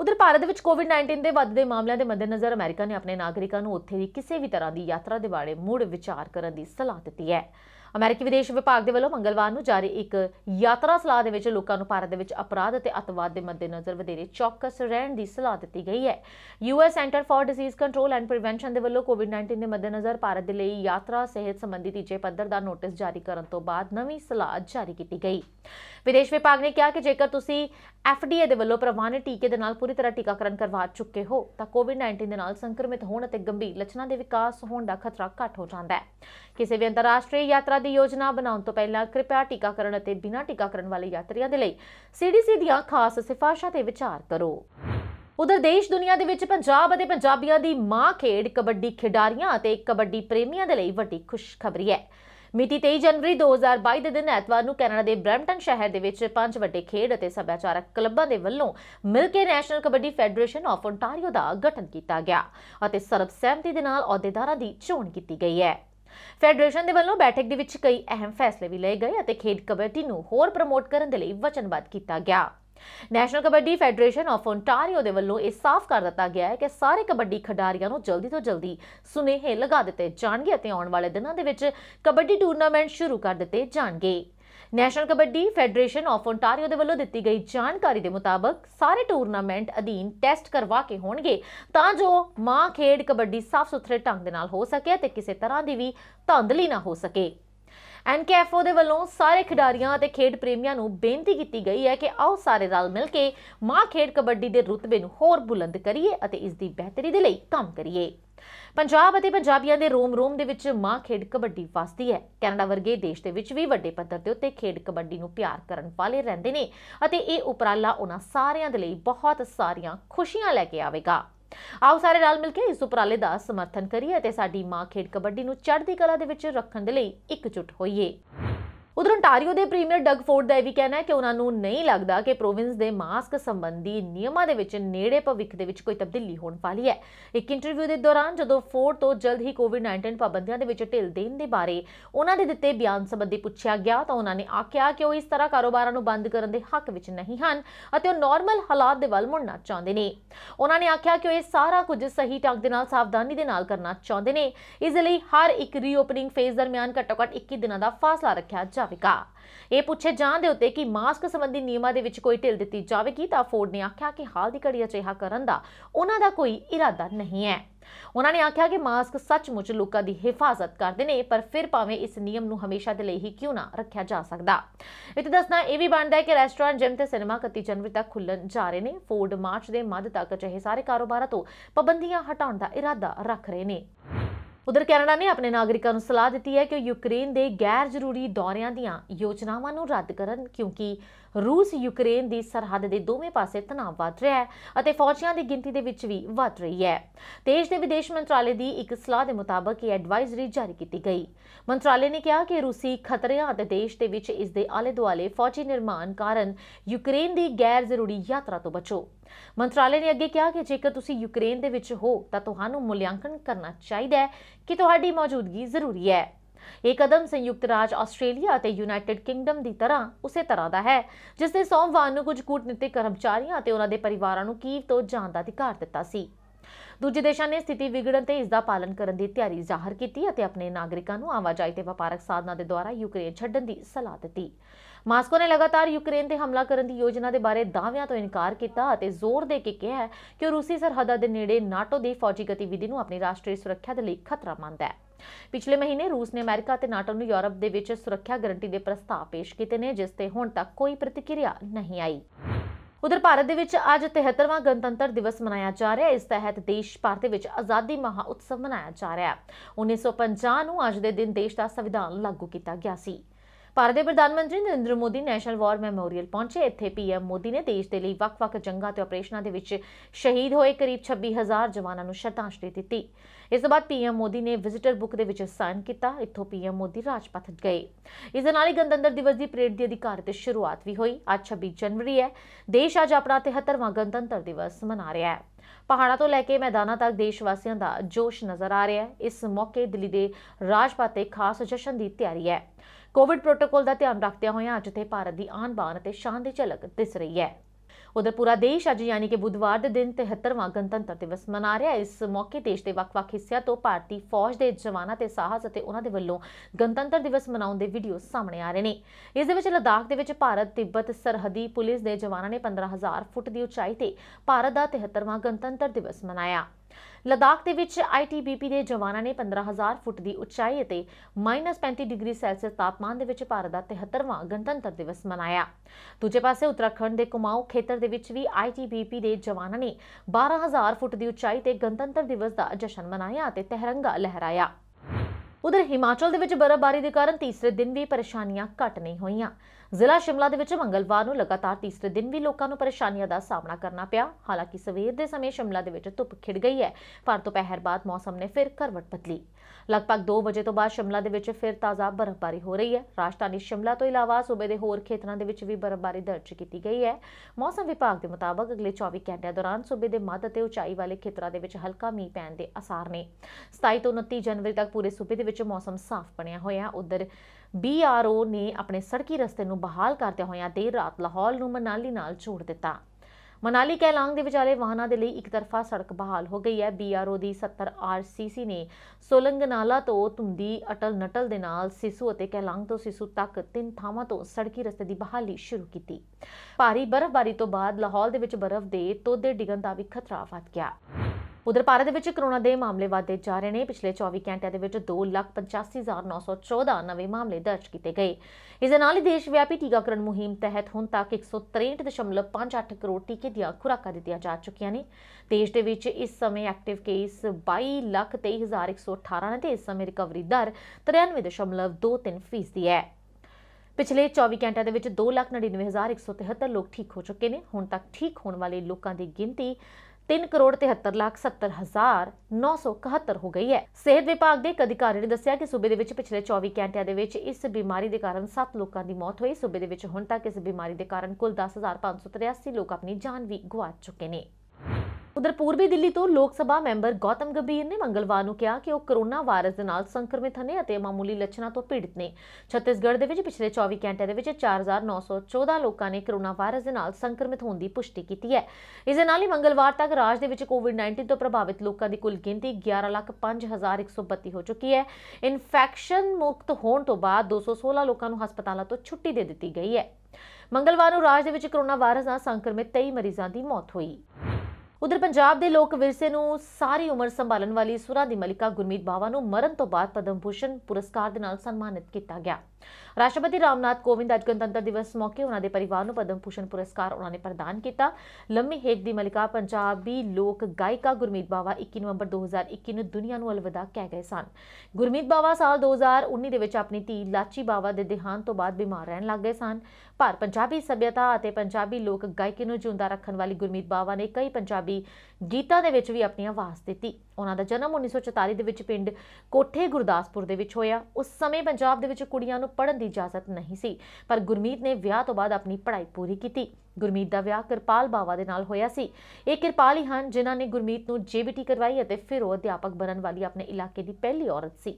ਉਧਰ ਭਾਰਤ ਵਿੱਚ ਕੋਵਿਡ-19 ਦੇ ਵੱਧਦੇ ਮਾਮਲਿਆਂ ਦੇ ਮੱਦੇਨਜ਼ਰ ਅਮਰੀਕਾ ਨੇ ਆਪਣੇ ਨਾਗਰਿਕਾਂ ਨੂੰ ਉੱਥੇ ਦੀ ਕਿਸੇ ਵੀ ਤਰ੍ਹਾਂ ਦੀ ਯਾਤਰਾ ਦੇ ਬਾਰੇ ਮੁੜ ਵਿਚਾਰ ਕਰਨ ਦੀ ਸਲਾਹ ਦਿੱਤੀ ਹੈ ਅਮਰੀਕੀ ਵਿਦੇਸ਼ ਵਿਭਾਗ ਦੇ ਵੱਲੋਂ ਮੰਗਲਵਾਰ ਨੂੰ ਜਾਰੀ ਇੱਕ ਯਾਤਰਾ ਸਲਾਹ ਦੇ ਵਿੱਚ ਲੋਕਾਂ ਨੂੰ ਭਾਰਤ ਦੇ ਵਿੱਚ ਅਪਰਾਧ ਅਤੇ ਅਤਵਾਦ ਦੇ ਮੱਦੇਨਜ਼ਰ ਵਧੇਰੇ ਚੌਕਸ ਰਹਿਣ ਦੀ ਸਲਾਹ ਦਿੱਤੀ ਗਈ ਹੈ US centre for disease control and prevention ਦੇ ਵੱਲੋਂ ਕੋਵਿਡ-19 ਦੇ ਮੱਦੇਨਜ਼ਰ ਭਾਰਤ ਦੇ ਲਈ ਯਾਤਰਾ ਸਿਹਤ ਸੰਬੰਧੀ ਤੀਜੇ ਪੱਧਰ ਦਾ ਨੋਟਿਸ ਜਾਰੀ ਕਰਨ ਤੋਂ ਬਾਅਦ ਨਵੀਂ ਸਲਾਹ ਜਾਰੀ ਕੀਤੀ ਗਈ ਵਿਦੇਸ਼ ਵਿਭਾਗ ਨੇ ਕਿਹਾ ਕਿ ਜੇਕਰ ਤੁਸੀਂ ਐਫਡੀਏ ਦੇ ਵੱਲੋਂ ਪ੍ਰਵਾਨਿਤ ਟੀਕੇ ਦੇ ਨਾਲ ਪੂਰੀ ਤਰ੍ਹਾਂ ਟੀਕਾਕਰਨ ਕਰਵਾ ਚੁੱਕੇ ਹੋ ਤਾਂ ਕੋਵਿਡ-19 ਦੇ ਨਾਲ ਸੰਕਰਮਿਤ ਹੋਣ ਅਤੇ ਗੰਭੀਰ ਲੱਛਣਾਂ ਦੇ ਵਿਕਾਸ ਹੋਣ ਦਾ ਖਤਰਾ ਘੱਟ ਹੋ ਜਾਂਦਾ ਹੈ ਕਿਸੇ ਵੀ ਅੰਤਰਰਾਸ਼ਟਰੀ ਯਾਤਰਾ ਦੀ ਯੋਜਨਾ ਬਣਾਉਣ ਤੋਂ ਪਹਿਲਾਂ ਕਿਰਪਾ ਟੀਕਾਕਰਨ ਅਤੇ ਬਿਨਾਂ ਟੀਕਾਕਰਨ ਵਾਲੇ ਯਾਤਰੀਆਂ ਦੇ ਲਈ ਸੀਡੀਸੀ ਦੀਆਂ ਖਾਸ ਸਿਫਾਰਸ਼ਾਂ ਤੇ ਵਿਚਾਰ ਕਰੋ ਉਧਰ ਦੇਸ਼ ਦੁਨੀਆ ਦੇ ਵਿੱਚ ਪੰਜਾਬ ਅਤੇ ਪੰਜਾਬੀਆਂ ਦੀ ਮਾਂ ਖੇਡ ਕਬੱਡੀ ਖਿਡਾਰੀਆਂ ਅਤੇ ਕਬੱਡੀ ਪ੍ਰੇਮੀਆਂ ਦੇ ਲਈ ਵੱਡੀ ਖੁਸ਼ਖਬਰੀ ਹੈ ਮਿਤੀ 23 ਜਨਵਰੀ 2022 ਦੇ ਦਿਨ ਐਤਵਾਰ ਨੂੰ ਕੈਨੇਡਾ ਦੇ ਬ੍ਰੈਂਟਨ ਸ਼ਹਿਰ ਦੇ ਵਿੱਚ ਪੰਜ ਵੱਡੇ ਖੇਡ ਅਤੇ ਸੱਭਿਆਚਾਰਕ ਕਲੱਬਾਂ ਦੇ ਵੱਲੋਂ ਮਿਲ ਕੇ national kabaddi federation of Ontario ਦਾ ਗਠਨ ਕੀਤਾ ਗਿਆ ਅਤੇ ਸਰਬਸਹਿਮਤੀ ਦੇ ਨਾਲ ਅਹੁਦੇਦਾਰਾਂ ਦੀ ਚੋਣ ਕੀਤੀ ਗਈ ਹੈ ਫੈਡਰੇਸ਼ਨ ਦੇ ਵੱਲੋਂ ਬੈਠਕ ਦੇ ਵਿੱਚ ਕਈ ਅਹਿਮ ਫੈਸਲੇ ਵੀ ਲਏ ਗਏ ਅਤੇ ਖੇਡ ਕਬੱਡੀ ਨੂੰ ਹੋਰ ਪ੍ਰਮੋਟ ਕਰਨ ਦੇ ਲਈ ਵਚਨਬੱਧ ਕੀਤਾ ਗਿਆ national kabaddi federation of Ontario ਦੇ ਵੱਲੋਂ ਇਹ ਸਾਫ਼ ਕਰ ਦਿੱਤਾ ਗਿਆ ਹੈ ਕਿ ਸਾਰੇ ਕਬੱਡੀ ਖਿਡਾਰੀਆਂ ਨੂੰ ਜਲਦੀ ਤੋਂ ਜਲਦੀ ਸੁਨੇਹੇ ਲਗਾ ਦਿੱਤੇ ਜਾਣਗੇ ਅਤੇ ਆਉਣ ਵਾਲੇ ਦਿਨਾਂ ਦੇ ਵਿੱਚ ਕਬੱਡੀ ਟੂਰਨਾਮੈਂਟ ਸ਼ੁਰੂ ਕਰ ਦਿੱਤੇ ਜਾਣਗੇ national kabaddi federation of Ontario ਦੇ ਵੱਲੋਂ ਦਿੱਤੀ ਗਈ ਜਾਣਕਾਰੀ ਦੇ ਮੁਤਾਬਕ ਸਾਰੇ ਟੂਰਨਾਮੈਂਟ ਅਧੀਨ ਟੈਸਟ ਕਰਵਾ ਕੇ ਹੋਣਗੇ ਤਾਂ ਜੋ ਮਾਂ ਖੇਡ ਕਬੱਡੀ ਸਾਫ਼ ਸੁਥਰੇ ਢੰਗ ਦੇ ਨਾਲ ਹੋ ਸਕੇ ਤੇ ਕਿਸੇ ਤਰ੍ਹਾਂ ਦੀ ਵੀ ਧਾਂਦਲੀ ਨਾ ਹੋ ਸਕੇ ਐਨਕੇਐਫਓ ਦੇ ਵੱਲੋਂ ਸਾਰੇ ਖਿਡਾਰੀਆਂ ਅਤੇ ਖੇਡ ਪ੍ਰੇਮੀਆਂ ਨੂੰ ਬੇਨਤੀ ਕੀਤੀ ਗਈ ਹੈ ਕਿ ਆਓ ਸਾਰੇ ਰਲ ਮਿਲ ਕੇ ਮਾਂ ਖੇਡ ਕਬੱਡੀ ਦੇ ਰੁਤਬੇ ਨੂੰ ਹੋਰ ਬੁਲੰਦ ਕਰੀਏ ਅਤੇ ਇਸ ਦੀ ਬਿਹਤਰੀ ਦੇ ਲਈ ਕੰਮ ਕਰੀਏ ਪੰਜਾਬ ਅਤੇ ਪੰਜਾਬੀਆਂ ਦੇ ਰੋਮ-ਰੋਮ ਦੇ ਵਿੱਚ ਮਾਂ ਖੇਡ ਕਬੱਡੀ ਵਸਦੀ ਹੈ ਕੈਨੇਡਾ ਵਰਗੇ ਦੇਸ਼ ਦੇ ਵਿੱਚ ਵੀ ਵੱਡੇ ਪੱਧਰ ਤੇ ਉੱਤੇ ਖੇਡ ਕਬੱਡੀ ਨੂੰ ਪਿਆਰ ਕਰਨ ਵਾਲੇ ਰਹਿੰਦੇ ਨੇ ਅਤੇ ਇਹ ਉਪਰਾਲਾ ਉਹਨਾਂ ਸਾਰਿਆਂ ਦੇ ਲਈ ਬਹੁਤ ਸਾਰੀਆਂ ਖੁਸ਼ੀਆਂ ਲੈ ਕੇ ਆਵੇਗਾ ਆਓ ਸਾਰੇ ਨਾਲ ਮਿਲ ਕੇ ਇਸ ਉਪਰਾਲੇ ਦਾ ਸਮਰਥਨ ਕਰੀਏ ਅਤੇ ਸਾਡੀ ਮਾਂ ਖੇਡ ਕਬੱਡੀ ਨੂੰ ਚੜ੍ਹਦੀ ਕਲਾ ਦੇ ਵਿੱਚ ਰੱਖਣ ਦੇ ਲਈ ਇੱਕਜੁੱਟ ਹੋਈਏ ਉਧਰ ਓਨਟਾਰੀਓ ਦੇ ਪ੍ਰੀਮੀਅਰ ਡਗ ਫੋਰਡ ਦਾ ਇਹ ਵੀ ਕਹਿਣਾ ਹੈ ਕਿ ਉਹਨਾਂ ਨੂੰ ਨਹੀਂ ਲੱਗਦਾ ਕਿ ਪ੍ਰੋਵਿੰਸ ਦੇ ਮਾਸਕ ਸੰਬੰਧੀ ਨਿਯਮਾਂ ਦੇ ਵਿੱਚ ਨੇੜੇ ਭਵਿੱਖ ਦੇ ਵਿੱਚ ਕੋਈ ਤਬਦੀਲੀ ਹੋਣ ਵਾਲੀ ਹੈ ਇੱਕ ਇੰਟਰਵਿਊ ਦੇ ਦੌਰਾਨ ਜਦੋਂ ਫੋਰਡ ਤੋਂ ਜਲਦ ਹੀ ਕੋਵਿਡ-19 ਪਾਬੰਦੀਆਂ ਦੇ ਵਿੱਚ ਢਿੱਲ ਦੇਣ ਦੇ ਬਾਰੇ ਉਹਨਾਂ ਦੇ ਦਿੱਤੇ ਬਿਆਨ ਸੰਬੰਧੀ ਪੁੱਛਿਆ ਗਿਆ ਤਾਂ ਉਹਨਾਂ ਨੇ ਆਖਿਆ ਕਿ ਉਹ ਇਸ ਤਰ੍ਹਾਂ ਕਾਰੋਬਾਰਾਂ ਨੂੰ ਬੰਦ ਕਰਨ ਦੇ ਹੱਕ ਵਿੱਚ ਨਹੀਂ ਹਨ ਅਤੇ ਉਹ ਨਾਰਮਲ ਹਾਲਾਤ ਦੇ ਵੱਲ ਮੁੜਨਾ ਚਾਹੁੰਦੇ ਨੇ ਉਹਨਾਂ ਨੇ ਆਖਿਆ ਕਿ ਉਹ ਇਹ ਸਾਰਾ ਕੁਝ ਸਹੀ ਢੰਗ ਦੇ ਨਾਲ ਸਾਵਧਾਨੀ ਦੇ ਨਾਲ ਕਰਨਾ ਚਾਹੁੰਦੇ ਨੇ ਇਸ ਲਈ ਹਰ ਇੱਕ ਰੀਓਪਨਿੰਗ ਫੇਜ਼ ਦਰਮਿਆਨ ਘੱਟੋ-ਘੱਟ 21 ਦਿਨਾਂ ਦਾ ਫਾਸਲਾ ਰੱਖਿਆ ਜਾ ਜਾਵੇਗਾ ਇਹ ਪੁੱਛੇ ਜਾਣ ਦੇ ਉੱਤੇ ਕਿ ਮਾਸਕ ਸੰਬੰਧੀ ਨਿਯਮਾਂ ਦੇ ਵਿੱਚ ਕੋਈ ਢਿੱਲ ਦਿੱਤੀ ਜਾਵੇਗੀ ਤਾਂ ਫੋਰਡ ਨੇ ਆਖਿਆ ਕਿ ਹਾਲ ਦੀ ਘੜੀ ਅਜਿਹਾ ਕਰਨ ਦਾ ਉਹਨਾਂ ਦਾ ਕੋਈ ਇਰਾਦਾ ਨਹੀਂ ਹੈ ਉਹਨਾਂ ਨੇ ਆਖਿਆ ਕਿ ਮਾਸਕ ਸੱਚਮੁੱਚ ਲੋਕਾਂ ਦੀ ਹਿਫਾਜ਼ਤ ਕਰਦੇ ਨੇ ਪਰ ਫਿਰ ਭਾਵੇਂ ਇਸ ਨਿਯਮ ਨੂੰ ਹਮੇਸ਼ਾ ਦੇ ਲਈ ਹੀ ਕਿਉਂ ਨਾ ਰੱਖਿਆ ਜਾ ਸਕਦਾ ਇੱਥੇ ਦੱਸਣਾ ਇਹ ਵੀ ਬਣਦਾ ਹੈ ਕਿ ਰੈਸਟੋਰੈਂਟ ਜਿਮ ਤੇ ਸਿਨੇਮਾ ਕੱਤੀ ਜਨਵਰੀ ਤੱਕ ਖੁੱਲਣ ਜਾ ਰਹੇ ਨੇ ਫੋਰਡ ਮਾਰਚ ਦੇ ਮੱਧ ਤੱਕ ਚਾਹੇ ਸਾਰੇ ਕਾਰੋਬਾਰਾਂ ਤੋਂ ਪਾਬੰਦੀਆਂ ਹਟਾਉਣ ਦਾ ਇਰਾਦਾ ਰੱਖ ਰਹੇ ਨੇ ਉਧਰ ਕੈਨੇਡਾ ਨੇ ਆਪਣੇ ਨਾਗਰਿਕਾਂ ਨੂੰ ਸਲਾਹ ਦਿੱਤੀ ਹੈ ਕਿ ਉਹ ਯੂਕਰੇਨ ਦੇ ਗੈਰ ਜ਼ਰੂਰੀ ਦੌਰਿਆਂ ਦੀਆਂ ਯੋਜਨਾਵਾਂ ਨੂੰ ਰੱਦ ਕਰਨ ਕਿਉਂਕਿ ਰੂਸ ਯੂਕਰੇਨ ਦੀ ਸਰਹੱਦ ਦੇ ਦੋਵੇਂ ਪਾਸੇ ਤਣਾਅ ਵਧ ਰਿਹਾ ਹੈ ਅਤੇ ਫੌਜੀਆਂ ਦੀ ਗਿਣਤੀ ਦੇ ਵਿੱਚ ਵੀ ਵਧ ਰਹੀ ਹੈ ਦੇਸ਼ ਦੇ ਵਿਦੇਸ਼ ਮੰਤਰਾਲੇ ਦੀ ਇੱਕ ਸਲਾਹ ਦੇ ਮੁਤਾਬਕ ਇਹ ਐਡਵਾਈਜ਼ਰੀ ਜਾਰੀ ਕੀਤੀ ਗਈ ਮੰਤਰਾਲੇ ਨੇ ਕਿਹਾ ਕਿ ਰੂਸੀ ਖਤਰਿਆਂ ਅਤੇ ਦੇਸ਼ ਦੇ ਵਿੱਚ ਇਸ ਦੇ ਆਲੇ-ਦੁਆਲੇ ਫੌਜੀ ਨਿਰਮਾਣ ਕਾਰਨ ਯੂਕਰੇਨ ਦੀ ਗੈਰ ਜ਼ਰੂਰੀ ਯਾਤਰਾ ਤੋਂ ਬਚੋ ਮੰਤਰਾਲੇ ਨੇ ਅੱਗੇ ਕਿਹਾ ਕਿ ਜੇਕਰ ਤੁਸੀਂ ਯੂਕਰੇਨ ਦੇ ਵਿੱਚ ਹੋ ਤਾਂ ਤੁਹਾਨੂੰ ਮੁਲਾਂਕਣ ਕਰਨਾ ਚਾਹੀਦਾ ਹੈ ਕਿ ਤੁਹਾਡੀ ਮੌਜੂਦਗੀ ਜ਼ਰੂਰੀ ਹੈ ਇਹ ਕਦਮ ਸੰਯੁਕਤ ਰਾਜ ਆਸਟ੍ਰੇਲੀਆ ਅਤੇ ਯੂਨਾਈਟਿਡ ਕਿੰਗਡਮ ਦੀ ਤਰ੍ਹਾਂ ਉਸੇ ਤਰ੍ਹਾਂ ਦਾ ਹੈ ਜਿਸ ਨੇ ਸੋਮਵਾਰ ਨੂੰ ਕੁਝ ਕੂਟਨੀਤਿਕ ਕਰਮਚਾਰੀਆਂ ਅਤੇ ਉਹਨਾਂ ਦੇ ਪਰਿਵਾਰਾਂ ਨੂੰ ਕੀਵ ਤੋਂ ਜਾਣ ਦਾ ਅਧਿਕਾਰ ਦਿੱਤਾ ਸੀ ਦੂਜੇ ਦੇਸ਼ਾਂ ਨੇ ਸਥਿਤੀ ਵਿਗੜਨ ਤੇ ਇਸ ਦਾ ਪਾਲਣ ਕਰਨ ਦੀ ਤਿਆਰੀ ਜ਼ਾਹਰ ਕੀਤੀ ਅਤੇ ਆਪਣੇ ਨਾਗਰਿਕਾਂ ਨੂੰ ਆਵਾਜਾਈ ਤੇ ਵਪਾਰਕ ਸਾਧਨਾਂ ਦੇ ਦੁਆਰਾ ਯੂਕਰੇਨ ਛੱਡਣ ਦੀ ਸਲਾਹ ਦਿੱਤੀ ਮਾਸਕੋ ਨੇ ਲਗਾਤਾਰ ਯੂਕਰੇਨ ਤੇ ਹਮਲਾ ਕਰਨ ਦੀ ਯੋਜਨਾ ਦੇ ਬਾਰੇ ਦਾਅਵਿਆਂ ਤੋਂ ਇਨਕਾਰ ਕੀਤਾ ਅਤੇ ਜ਼ੋਰ ਦੇ ਕੇ ਕਿਹਾ ਕਿ ਰੂਸੀ ਸਰਹੱਦਾਂ ਦੇ ਨੇੜੇ ਨਾਟੋ ਦੀ ਫੌਜੀ ਗਤੀਵਿਧੀ ਨੂੰ ਆਪਣੀ ਰਾਸ਼ਟਰੀ ਸੁਰੱਖਿਆ ਦੇ ਲਈ ਖਤਰਾ ਮੰਨਦਾ ਹੈ ਪਿਛਲੇ ਮਹੀਨੇ ਰੂਸ ਨੇ ਅਮਰੀਕਾ ਤੇ ਨਾਟੋ ਨੂੰ ਯੂਰਪ ਦੇ ਵਿੱਚ ਸੁਰੱਖਿਆ ਗਾਰੰਟੀ ਦੇ ਪ੍ਰਸਤਾਵ ਪੇਸ਼ ਕੀਤੇ ਨੇ ਜਿਸ ਤੇ ਹੁਣ ਤੱਕ ਕੋਈ ਪ੍ਰਤੀਕਿਰਿਆ ਨਹੀਂ ਆਈ ਉਧਰ ਭਾਰਤ ਦੇ ਵਿੱਚ ਅੱਜ 73ਵਾਂ ਗਣਤੰਤਰ ਦਿਵਸ ਮਨਾਇਆ ਜਾ ਰਿਹਾ ਹੈ ਇਸ ਤਹਿਤ ਦੇਸ਼ ਭਰ ਦੇ ਵਿੱਚ ਆਜ਼ਾਦੀ ਮਹਾਉਤਸਵ ਮਨਾਇਆ ਜਾ ਰਿਹਾ ਹੈ 1950 ਨੂੰ ਅੱਜ ਦੇ ਦਿਨ ਦੇਸ਼ ਦਾ ਸੰਵਿਧਾਨ ਲਾਗੂ ਕੀਤਾ ਗਿਆ ਸੀ ਭਾਰਤ ਦੇ ਪ੍ਰਧਾਨ ਮੰਤਰੀ Narendra Modi national war memorial ਪਹੁੰਚੇ ਇੱਥੇ ਪੀਐਮ ਮੋਦੀ ਨੇ ਦੇਸ਼ ਦੇ ਲਈ ਵੱਖ-ਵੱਖ ਜੰਗਾਂ ਤੇ ਆਪਰੇਸ਼ਨਾਂ ਦੇ ਵਿੱਚ ਸ਼ਹੀਦ ਹੋਏ ਕਰੀਬ 26000 ਜਵਾਨਾਂ ਨੂੰ ਸ਼ਰਧਾਂਜਲੀ ਦਿੱਤੀ ਇਸ ਤੋਂ ਬਾਅਦ ਪੀਐਮ ਮੋਦੀ ਨੇ ਵਿਜ਼ਿਟਰ ਬੁੱਕ ਦੇ ਵਿੱਚ ਸਾਈਨ ਕੀਤਾ ਇੱਥੋਂ ਪੀਐਮ ਮੋਦੀ ਰਾਜਪਥ ਗਏ ਇਸ ਦੇ ਨਾਲ ਹੀ ਗਣਤੰਤਰ ਦਿਵਸ ਦੀ ਪਰੇਡ ਦੀ ਅਧਿਕਾਰਤ ਸ਼ੁਰੂਆਤ ਵੀ ਹੋਈ ਅੱਜ 26 ਜਨਵਰੀ ਹੈ ਦੇਸ਼ ਅੱਜ ਆਪਣਾ 73ਵਾਂ ਗਣਤੰਤਰ ਦਿਵਸ ਮਨਾ ਰਿਹਾ ਹੈ ਪਹਾੜਾਂ ਤੋਂ ਲੈ ਕੇ ਮੈਦਾਨਾਂ ਤੱਕ ਦੇਸ਼ ਵਾਸੀਆਂ ਦਾ ਜੋਸ਼ ਨਜ਼ਰ ਆ ਰਿਹਾ ਹੈ ਇਸ ਮੌਕੇ ਦਿੱਲੀ ਦੇ ਰਾਜਪਾਤੇ ਖਾਸ ਜਸ਼ਨ ਦੀ ਤਿਆਰੀ ਹੈ ਕੋਵਿਡ ਪ੍ਰੋਟੋਕੋਲ ਦਾ ਧਿਆਨ ਰੱਖਦਿਆਂ ਹੋਇਆਂ ਅੱਜ ਤੇ ਭਾਰਤ ਦੀ ਆਨ-ਬਾਨ ਅਤੇ ਸ਼ਾਨ ਦੀ ਝਲਕ ਦਿਸ ਰਹੀ ਹੈ ਉਧਰ ਪੂਰਾ ਦੇਸ਼ ਅੱਜ ਯਾਨੀ ਕਿ ਬੁੱਧਵਾਰ ਦੇ ਦਿਨ 73ਵਾਂ ਗਣਤੰਤਰ ਦਿਵਸ ਮਨਾ ਰਿਹਾ ਇਸ ਮੌਕੇ ਦੇਸ਼ ਦੇ ਵੱਖ-ਵੱਖ ਹਿੱਸਿਆਂ ਤੋਂ ਭਾਰਤੀ ਫੌਜ ਦੇ ਜਵਾਨਾਂ ਤੇ ਸਾਹਸ ਅਤੇ ਉਹਨਾਂ ਦੇ ਵੱਲੋਂ ਗਣਤੰਤਰ ਦਿਵਸ ਮਨਾਉਣ ਦੇ ਵੀਡੀਓ ਸਾਹਮਣੇ ਆ ਰਹੇ ਨੇ ਇਸ ਦੇ ਵਿੱਚ ਲਦਾਖ ਦੇ ਵਿੱਚ ਭਾਰਤ ਤਿੱਬਤ ਸਰਹੱਦੀ ਪੁਲਿਸ ਦੇ ਜਵਾਨਾਂ ਨੇ 15000 ਫੁੱਟ ਦੀ ਉਚਾਈ ਤੇ ਭਾਰਤ ਦਾ 73ਵਾਂ ਗਣਤੰਤਰ ਦਿਵਸ ਮਨਾਇਆ ਲਦਾਖ ਦੇ ਵਿੱਚ ਆਈਟੀਬੀਪੀ ਦੇ ਜਵਾਨਾਂ ਨੇ 15000 ਫੁੱਟ ਦੀ ਉਚਾਈ ਅਤੇ -35 ਡਿਗਰੀ ਸੈਲਸੀਅਸ ਤਾਪਮਾਨ ਦੇ ਵਿੱਚ ਭਾਰਤ ਦਾ 73ਵਾਂ ਗਣਤੰਤਰ ਦਿਵਸ ਮਨਾਇਆ ਦੂਜੇ ਪਾਸੇ ਉੱਤਰਾਖੰਡ ਦੇ ਕੁਮਾਊ ਖੇਤਰ ਦੇ ਵਿੱਚ ਵੀ ਆਈਟੀਬੀਪੀ ਦੇ ਜਵਾਨਾਂ ਨੇ 12000 ਫੁੱਟ ਦੀ ਉਚਾਈ ਤੇ ਗਣਤੰਤਰ ਦਿਵਸ ਦਾ ਜਸ਼ਨ ਮਨਾਇਆ ਅਤੇ ਤਿਰੰਗਾ ਲਹਿਰਾਇਆ ਉਧਰ ਹਿਮਾਚਲ ਦੇ ਵਿੱਚ ਬਰਫ਼ਬਾਰੀ ਦੇ ਕਾਰਨ ਤੀਸਰੇ ਦਿਨ ਵੀ ਪਰੇਸ਼ਾਨੀਆਂ ਘਟ ਨਹੀਂ ਹੋਈਆਂ ਜ਼ਿਲ੍ਹਾ ਸ਼ਿਮਲਾ ਦੇ ਵਿੱਚ ਮੰਗਲਵਾਰ ਨੂੰ ਲਗਾਤਾਰ ਤੀਸਰੇ ਦਿਨ ਵੀ ਲੋਕਾਂ ਨੂੰ ਪਰੇਸ਼ਾਨੀਆਂ ਦਾ ਸਾਹਮਣਾ ਕਰਨਾ ਪਿਆ ਹਾਲਾਂਕਿ ਸਵੇਰ ਦੇ ਸਮੇਂ ਸ਼ਿਮਲਾ ਦੇ ਵਿੱਚ ਧੁੱਪ ਖਿੜ ਗਈ ਹੈ ਪਰ ਦੁਪਹਿਰ ਬਾਅਦ ਮੌਸਮ ਨੇ ਫਿਰ ਕਰਵਟ ਬਦਲੀ ਲਗਭਗ 2 ਵਜੇ ਤੋਂ ਬਾਅਦ ਸ਼ਿਮਲਾ ਦੇ ਵਿੱਚ ਫਿਰ ਤਾਜ਼ਾ ਬਰਫ਼ਬਾਰੀ ਹੋ ਰਹੀ ਹੈ ਰਾਜਧਾਨੀ ਸ਼ਿਮਲਾ ਤੋਂ ਇਲਾਵਾ ਸੂਬੇ ਦੇ ਹੋਰ ਖੇਤਰਾਂ ਦੇ ਵਿੱਚ ਵੀ ਬਰਫ਼ਬਾਰੀ ਦਰਜ ਕੀਤੀ ਗਈ ਹੈ ਮੌਸਮ ਵਿਭਾਗ ਦੇ ਮੁਤਾਬਕ ਅਗਲੇ 24 ਘੰਟਿਆਂ ਦੌਰਾਨ ਸੂਬੇ ਦੇ ਮੱਧ ਅਤੇ ਉਚਾਈ ਵਾਲੇ ਖੇਤਰਾਂ ਦੇ ਵਿੱਚ ਹਲਕਾ ਮੀਂਹ ਪੈਣ ਦੇ ਅਸਾਰ ਨੇ 27 ਤੋਂ 29 ਜਨਵਰੀ ਤੱਕ ਪੂਰੇ ਸੂਬੇ ਦੇ ਵਿੱਚ ਮੌਸਮ ਸਾਫ਼ ਬਣਿਆ ਹੋਇਆ ਉਧਰ ਬੀਆਰਓ ਨੇ ਆਪਣੇ ਸੜਕੀ ਰਸਤੇ ਨੂੰ ਬਹਾਲ ਕਰਦੇ ਹੋਇਆਂ ਦੇਰ ਰਾਤ ਲਾਹੌਲ ਨੂੰ ਮਨਾਲੀ ਨਾਲ ਜੋੜ ਦਿੱਤਾ ਮਨਾਲੀ ਕੈਲਾਂਗ ਦੇ ਵਿਚਾਲੇ ਵਾਹਨਾਂ ਦੇ ਲਈ ਇੱਕ ਤਰਫਾ ਸੜਕ ਬਹਾਲ ਹੋ ਗਈ ਹੈ ਬੀਆਰਓ ਦੀ 70 ਆਰਸੀਸੀ ਨੇ ਸੋਲੰਗ ਨਾਲਾ ਤੋਂ ਤੁੰਦੀ ਅਟਲ ਨਟਲ ਦੇ ਨਾਲ ਸਿਸੂ ਅਤੇ ਕੈਲਾਂਗ ਤੋਂ ਸਿਸੂ ਤੱਕ ਤਿੰਨ ਥਾਵਾਂ ਤੋਂ ਸੜਕੀ ਰਸਤੇ ਦੀ ਬਹਾਲੀ ਸ਼ੁਰੂ ਕੀਤੀ ਭਾਰੀ ਬਰਫ਼ਬਾਰੀ ਤੋਂ ਬਾਅਦ ਲਾਹੌਲ ਦੇ ਵਿੱਚ ਬਰਫ਼ ਦੇ ਤੋਦੇ ਡਿਗਣ ਦਾ ਵੀ ਖਤਰਾ ਵੱਧ ਗਿਆ ਉਧਰ ਭਾਰਤ ਵਿੱਚ ਕਰੋਨਾ ਦੇ ਮਾਮਲੇ ਵਧਦੇ ਜਾ ਰਹੇ ਨੇ ਪਿਛਲੇ 24 ਘੰਟਿਆਂ ਦੇ ਵਿੱਚ 285914 ਨਵੇਂ ਮਾਮਲੇ ਦਰਜ ਕੀਤੇ ਗਏ ਇਸ ਦੇ ਨਾਲ ਹੀ ਦੇਸ਼ ਵਿਆਪੀ ਟੀਕਾਕਰਨ ਮੁਹਿੰਮ ਤਹਿਤ ਹੁਣ ਤੱਕ 163.58 ਕਰੋੜ ਟੀਕੇ ਦੀਆਂ ਖੁਰਾਕਾਂ ਦਿੱਤੀਆਂ ਜਾ ਚੁੱਕੀਆਂ ਨੇ ਦੇਸ਼ ਦੇ ਵਿੱਚ ਇਸ ਸਮੇਂ ਐਕਟਿਵ ਕੇਸ 22,23,118 ਨੇ ਤੇ ਇਸ ਸਮੇਂ ਰਿਕਵਰੀ ਦਰ 93.23% ਹੈ ਪਿਛਲੇ 24 ਘੰਟਿਆਂ ਦੇ ਵਿੱਚ 299173 ਲੋਕ ਠੀਕ ਹੋ ਚੁੱਕੇ ਨੇ ਹੁਣ ਤੱਕ ਠੀਕ ਹੋਣ ਵਾਲੇ ਲੋਕਾਂ ਦੀ ਗਿਣਤੀ 3 ਕਰੋੜ 73 ਲੱਖ 70 ਹਜ਼ਾਰ 971 ਹੋ ਗਈ ਹੈ ਸਿਹਤ ਵਿਭਾਗ ਦੇ ਇੱਕ ਅਧਿਕਾਰੀ ਨੇ ਦੱਸਿਆ ਕਿ ਸੂਬੇ ਦੇ ਵਿੱਚ ਪਿਛਲੇ 24 ਘੰਟਿਆਂ ਦੇ ਵਿੱਚ ਇਸ ਬਿਮਾਰੀ ਦੇ ਕਾਰਨ 7 ਲੋਕਾਂ ਦੀ ਮੌਤ ਹੋਈ ਸੂਬੇ ਦੇ ਵਿੱਚ ਹੁਣ ਤੱਕ ਇਸ ਬਿਮਾਰੀ ਦੇ ਕਾਰਨ ਕੁੱਲ 10583 ਲੋਕ ਆਪਣੀ ਜਾਨ ਵੀ ਗਵਾ ਚੁੱਕੇ ਨੇ ਉਧਰ ਪੂਰਬੀ ਦਿੱਲੀ ਤੋਂ ਲੋਕ ਸਭਾ ਮੈਂਬਰ ਗੌਤਮ ਗੰਭੀਰ ਨੇ ਮੰਗਲਵਾਰ ਨੂੰ ਕਿਹਾ ਕਿ ਉਹ ਕਰੋਨਾ ਵਾਇਰਸ ਦੇ ਨਾਲ ਸੰਕਰਮਿਤ ਹਨ ਅਤੇ ਮਾਮੂਲੀ ਲੱਛਣਾਂ ਤੋਂ ਪੀੜਿਤ ਨੇ ਛੱਤੀਸਗੜ੍ਹ ਦੇ ਵਿੱਚ ਪਿਛਲੇ 24 ਘੰਟੇ ਦੇ ਵਿੱਚ 4914 ਲੋਕਾਂ ਨੇ ਕਰੋਨਾ ਵਾਇਰਸ ਦੇ ਨਾਲ ਸੰਕਰਮਿਤ ਹੋਣ ਦੀ ਪੁਸ਼ਟੀ ਕੀਤੀ ਹੈ ਇਸ ਦੇ ਨਾਲ ਹੀ ਮੰਗਲਵਾਰ ਤੱਕ ਰਾਜ ਦੇ ਵਿੱਚ ਕੋਵਿਡ-19 ਤੋਂ ਪ੍ਰਭਾਵਿਤ ਲੋਕਾਂ ਦੀ ਕੁੱਲ ਗਿਣਤੀ 115132 ਹੋ ਚੁੱਕੀ ਹੈ ਇਨਫੈਕਸ਼ਨ ਮੁਕਤ ਹੋਣ ਤੋਂ ਬਾਅਦ 216 ਲੋਕਾਂ ਨੂੰ ਹਸਪਤਾਲਾਂ ਤੋਂ ਛੁੱਟੀ ਦੇ ਦਿੱਤੀ ਗਈ ਹੈ ਮੰਗਲਵਾਰ ਨੂੰ ਰਾਜ ਦੇ ਵਿੱਚ ਕਰੋਨਾ ਵਾਇਰਸ ਨਾਲ ਸੰਕਰਮਿਤ 23 ਮਰੀਜ਼ਾਂ ਦੀ ਮੌਤ ਹੋਈ ਉਧਰ ਪੰਜਾਬ ਦੇ ਲੋਕ ਵਿਰਸੇ ਨੂੰ ਸਾਰੀ ਉਮਰ ਸੰਭਾਲਣ ਵਾਲੀ ਸੁਰਾ ਦੀ ਮਲਿਕਾ ਗੁਰਮੀਤ ਬਾਵਾ ਨੂੰ ਮਰਨ ਤੋਂ ਬਾਅਦ ਪਦਮ ਭੂਸ਼ਣ ਪੁਰਸਕਾਰ ਦੇ ਨਾਲ ਸਨਮਾਨਿਤ ਕੀਤਾ ਗਿਆ ਰਾਸ਼ਟਰਪਤੀ ਰਾਮਨਾਥ ਕੋਵਿੰਦ ਅੱਜ ਗਣਤੰਤਰ ਦਿਵਸ ਮੌਕੇ ਉਹਨਾਂ ਦੇ ਪਰਿਵਾਰ ਨੂੰ ਪਦਮ ਭੂਸ਼ਣ ਪੁਰਸਕਾਰ ਉਹਨਾਂ ਨੇ ਪ੍ਰਦਾਨ ਕੀਤਾ ਲੰਮੀ ਹੇਕ ਦੀ ਮਲਿਕਾ ਪੰਜਾਬੀ ਲੋਕ ਗਾਇਕਾ ਗੁਰਮੀਤ ਬਾਵਾ 21 ਨਵੰਬਰ 2021 ਨੂੰ ਦੁਨੀਆ ਨੂੰ ਅਲਵਿਦਾ ਕਹਿ ਗਏ ਸਨ ਗੁਰਮੀਤ ਬਾਵਾ ਸਾਲ 2019 ਦੇ ਵਿੱਚ ਆਪਣੀ ਧੀ ਲਾਚੀ ਬਾਵਾ ਦੇ ਦੇਹਾਂਤ ਤੋਂ ਬਾਅਦ ਬਿਮਾਰ ਰਹਿਣ ਲੱਗ ਗਏ ਸਨ ਪਰ ਪੰਜਾਬੀ ਸਭਿਅਤਾ ਅਤੇ ਪੰਜਾਬੀ ਲੋਕ ਗਾਇਕੀ ਨੂੰ ਜਿਉਂਦਾ ਰੱਖਣ ਵਾਲੀ ਗੁਰਮੀਤ ਬਾਵਾ ਨੇ ਕਈ ਪੰਜਾਬੀ ਗੀਤਾ ਦੇ ਵਿੱਚ ਵੀ ਆਪਣੀ ਆਵਾਜ਼ ਦਿੱਤੀ ਉਹਨਾਂ ਦਾ ਜਨਮ 1944 ਦੇ ਵਿੱਚ ਪਿੰਡ ਕੋਠੇ ਗੁਰਦਾਸਪੁਰ ਦੇ ਵਿੱਚ ਹੋਇਆ ਉਸ ਸਮੇਂ ਪੰਜਾਬ ਦੇ ਵਿੱਚ ਕੁੜੀਆਂ ਨੂੰ ਪੜ੍ਹਨ ਦੀ ਇਜਾਜ਼ਤ ਨਹੀਂ ਸੀ ਪਰ ਗੁਰਮੀਤ ਨੇ ਵਿਆਹ ਤੋਂ ਬਾਅਦ ਆਪਣੀ ਪੜ੍ਹਾਈ ਪੂਰੀ ਕੀਤੀ ਗੁਰਮੀਤ ਦਾ ਵਿਆਹ ਕਿਰਪਾਲ ਬਾਵਾ ਦੇ ਨਾਲ ਹੋਇਆ ਸੀ ਇਹ ਕਿਰਪਾਲ ਹੀ ਹਨ ਜਿਨ੍ਹਾਂ ਨੇ ਗੁਰਮੀਤ ਨੂੰ ਜੀਬੀਟੀ ਕਰਵਾਈ ਅਤੇ ਫਿਰ ਉਹ ਅਧਿਆਪਕ ਬਣਨ ਵਾਲੀ ਆਪਣੇ ਇਲਾਕੇ ਦੀ ਪਹਿਲੀ ਔਰਤ ਸੀ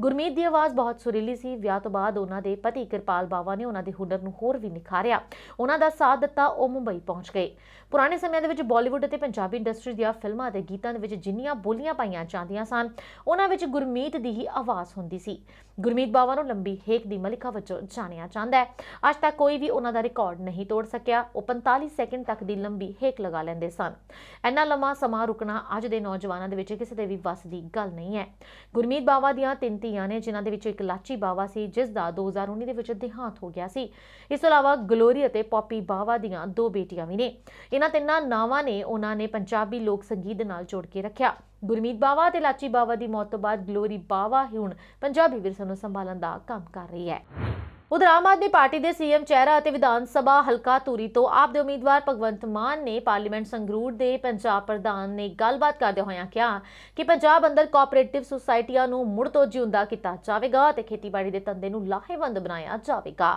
ਗੁਰਮੀਤ ਦੀ ਆਵਾਜ਼ ਬਹੁਤ ਸੁਰੀਲੀ ਸੀ ਵਿਆਹ ਤੋਂ ਬਾਅਦ ਉਹਨਾਂ ਦੇ ਪਤੀ ਕਿਰਪਾਲ ਬਾਵਾ ਨੇ ਉਹਨਾਂ ਦੇ ਹੁਨਰ ਨੂੰ ਹੋਰ ਵੀ ਨਿਖਾਰਿਆ ਉਹਨਾਂ ਦਾ ਸਾਥ ਦਿੱਤਾ ਉਹ ਮੁੰਬਈ ਪਹੁੰਚ ਗਏ ਪੁਰਾਣੇ ਸਮਿਆਂ ਦੇ ਵਿੱਚ ਬਾਲੀਵੁੱਡ ਅਤੇ ਪੰਜਾਬੀ ਇੰਡਸਟਰੀ ਦੀਆਂ ਫਿਲਮਾਂ ਅਤੇ ਗੀਤਾਂ ਦੇ ਵਿੱਚ ਜਿੰਨੀਆਂ ਬੋਲੀਆਂ ਪਾਈਆਂ ਜਾਂਦੀਆਂ ਸਨ ਉਹਨਾਂ ਵਿੱਚ ਗੁਰਮੀਤ ਦੀ ਹੀ ਆਵਾਜ਼ ਹੁੰਦੀ ਸੀ ਗੁਰਮੀਤ ਬਾਵਾ ਨੂੰ ਲੰਬੀ ਹੇਕ ਦੀ ਮਲਿਕਾ ਵਜੋਂ ਜਾਣਿਆ ਜਾਂਦਾ ਹੈ ਅੱਜ ਤੱਕ ਕੋਈ ਵੀ ਉਹਨਾਂ ਦਾ ਰਿਕਾਰਡ ਨਹੀਂ ਤੋੜ ਸਕਿਆ ਉਹ 45 ਸੈਕਿੰਡ ਤੱਕ ਦੀ ਲੰਬੀ ਹੇਕ ਲਗਾ ਲੈਂਦੇ ਸਨ ਇੰਨਾ ਲੰਮਾ ਸਮਾਂ ਰੁਕਣਾ ਅੱਜ ਦੇ ਨੌਜਵਾਨਾਂ ਦੇ ਵਿੱਚ ਕਿਸੇ ਦੇ ਵੀ ਵੱਸ ਦੀ ਗੱਲ ਨਹੀਂ ਹੈ ਗੁਰਮੀਤ ਬਾਵਾ ਦੀਆਂ ਤਿੰਨ ਧੀਆਂ ਨੇ ਜਿਨ੍ਹਾਂ ਦੇ ਵਿੱਚੋਂ ਇੱਕ ਲਾਚੀ ਬਾਵਾ ਸੀ ਜਿਸ ਦਾ 2019 ਦੇ ਵਿੱਚ ਦਿਹਾਂਤ ਹੋ ਗਿਆ ਸੀ ਇਸ ਤੋਂ ਇਲਾਵਾ ਗਲੋਰੀ ਅਤੇ ਪੌਪੀ ਬਾਵਾ ਦੀਆਂ ਦੋ ਬੇਟੀਆਂ ਵੀ ਨੇ ਇਹਨਾਂ ਤਿੰਨਾਂ ਨਾਵਾਂ ਨੇ ਉਹਨਾਂ ਨੇ ਪੰਜਾਬੀ ਲੋਕ ਸੰਗੀਤ ਦੇ ਨਾਲ ਜੋੜ ਕੇ ਰੱਖਿਆ ਗੁਰਮੀਤ ਬਾਵਾ ਤੇ ਲਾਚੀ ਬਾਵਾ ਦੀ ਮੌਤ ਤੋਂ ਬਾਅਦ ਗਲੋਰੀ ਬਾਵਾ ਹੁਣ ਪੰਜਾਬੀ ਵਿਰਸੇ ਨੂੰ ਸੰਭਾਲਣ ਦਾ ਕੰਮ ਕਰ ਰਹੀ ਹੈ ਉਧਰ ਆਮ ਆਦਮੀ ਪਾਰਟੀ ਦੇ ਸੀਐਮ ਚਿਹਰਾ ਅਤੇ ਵਿਧਾਨ ਸਭਾ ਹਲਕਾ ਤੂਰੀ ਤੋਂ ਆਪ ਦੇ ਉਮੀਦਵਾਰ ਭਗਵੰਤ ਮਾਨ ਨੇ ਪਾਰਲੀਮੈਂਟ ਸੰਗਰੂਰ ਦੇ ਪੰਜਾਬ ਪ੍ਰਧਾਨ ਨੇ ਗੱਲਬਾਤ ਕਰਦੇ ਹੋਇਆ ਕਿਹਾ ਕਿ ਪੰਜਾਬ ਅੰਦਰ ਕੋਆਪਰੇਟਿਵ ਸੁਸਾਇਟੀਆਂ ਨੂੰ ਮੁੜ ਤੋਂ ਜਿਉਂਦਾ ਕੀਤਾ ਜਾਵੇਗਾ ਤੇ ਖੇਤੀਬਾੜੀ ਦੇ ਧੰਦੇ ਨੂੰ ਲਾਹੇਵੰਦ ਬਣਾਇਆ ਜਾਵੇਗਾ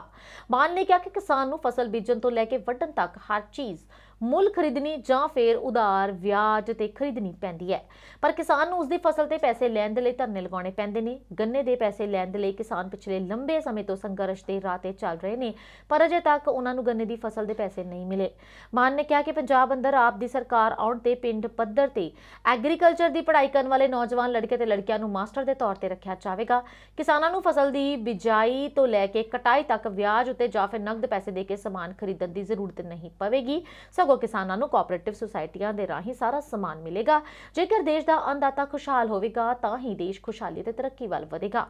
ਮਾਨ ਨੇ ਕਿਹਾ ਕਿ ਕਿਸਾਨ ਨੂੰ ਫਸਲ ਬੀਜਣ ਤੋਂ ਲੈ ਕੇ ਵੱਢਣ ਤੱਕ ਹਰ ਚੀਜ਼ ਮੁੱਲ ਖਰੀਦਣੀ ਜਾਂ ਫਿਰ ਉਧਾਰ ਵਿਆਜ ਤੇ ਖਰੀਦਣੀ ਪੈਂਦੀ ਹੈ ਪਰ ਕਿਸਾਨ ਨੂੰ ਉਸ ਦੀ ਫਸਲ ਤੇ ਪੈਸੇ ਲੈਣ ਦੇ ਲਈ ਧਰਨੇ ਲਗਾਉਣੇ ਪੈਂਦੇ ਨੇ ਗੰਨੇ ਦੇ ਪੈਸੇ ਲੈਣ ਦੇ ਲਈ ਕਿਸਾਨ ਪਿਛਲੇ ਲੰਬੇ ਸਮੇਂ ਤੋਂ ਸੰਘਰਸ਼ ਤੇ ਰਾਤੇ ਚੱਲ ਰਹੇ ਨੇ ਪਰ ਅਜੇ ਤੱਕ ਉਹਨਾਂ ਨੂੰ ਗੰਨੇ ਦੀ ਫਸਲ ਦੇ ਪੈਸੇ ਨਹੀਂ ਮਿਲੇ ਮਾਨ ਨੇ ਕਿਹਾ ਕਿ ਪੰਜਾਬ ਅੰਦਰ ਆਪ ਦੀ ਸਰਕਾਰ ਆਉਣ ਤੇ ਪਿੰਡ ਪੱਧਰ ਤੇ ਐਗਰੀਕਲਚਰ ਦੀ ਪੜ੍ਹਾਈ ਕਰਨ ਵਾਲੇ ਨੌਜਵਾਨ ਲੜਕੇ ਤੇ ਲੜਕੀਆਂ ਨੂੰ ਮਾਸਟਰ ਦੇ ਤੌਰ ਤੇ ਰੱਖਿਆ ਜਾਵੇਗਾ ਕਿਸਾਨਾਂ ਨੂੰ ਫਸਲ ਦੀ ਬਿਜਾਈ ਤੋਂ ਲੈ ਕੇ ਕਟਾਈ ਤੱਕ ਵਿਆਜ ਉੱਤੇ ਜਾਂ ਫਿਰ ਨਕਦ ਪੈਸੇ ਦੇ ਕੇ ਸਮਾਨ ਖਰੀਦਣ ਦੀ ਜ਼ਰੂਰਤ ਨਹੀਂ ਪਵੇਗੀ ਸਗ ਲੋਕ ਕਿਸਾਨਾਂ ਨੂੰ ਕੋਆਪਰੇਟਿਵ ਸੁਸਾਇਟੀਆਂ ਦੇ ਰਾਹੀਂ ਸਾਰਾ ਸਮਾਨ ਮਿਲੇਗਾ ਜੇਕਰ ਦੇਸ਼ ਦਾ ਅੰਦਾਤਾ ਖੁਸ਼ਹਾਲ ਹੋਵੇਗਾ ਤਾਂ ਹੀ ਦੇਸ਼ ਖੁਸ਼ਹਾਲੀ ਤੇ ਤਰੱਕੀ ਵੱਲ ਵਧੇਗਾ